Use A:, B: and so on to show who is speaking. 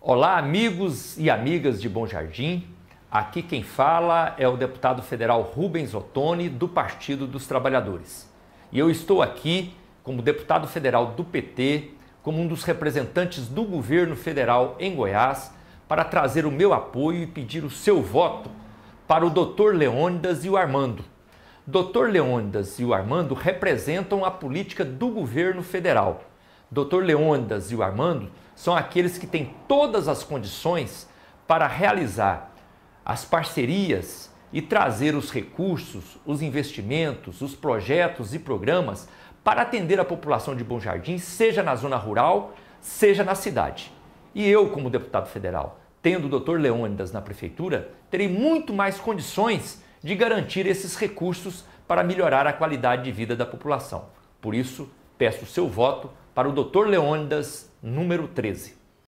A: Olá, amigos e amigas de Bom Jardim. Aqui quem fala é o deputado federal Rubens Ottoni, do Partido dos Trabalhadores. E eu estou aqui como deputado federal do PT, como um dos representantes do governo federal em Goiás, para trazer o meu apoio e pedir o seu voto para o Dr. Leônidas e o Armando. Dr. Leônidas e o Armando representam a política do governo federal Dr. Leônidas e o Armando são aqueles que têm todas as condições para realizar as parcerias e trazer os recursos, os investimentos, os projetos e programas para atender a população de Bom Jardim, seja na zona rural, seja na cidade. E eu, como deputado federal, tendo o doutor Leônidas na prefeitura, terei muito mais condições de garantir esses recursos para melhorar a qualidade de vida da população. Por isso, peço o seu voto para o Dr. Leônidas, número 13.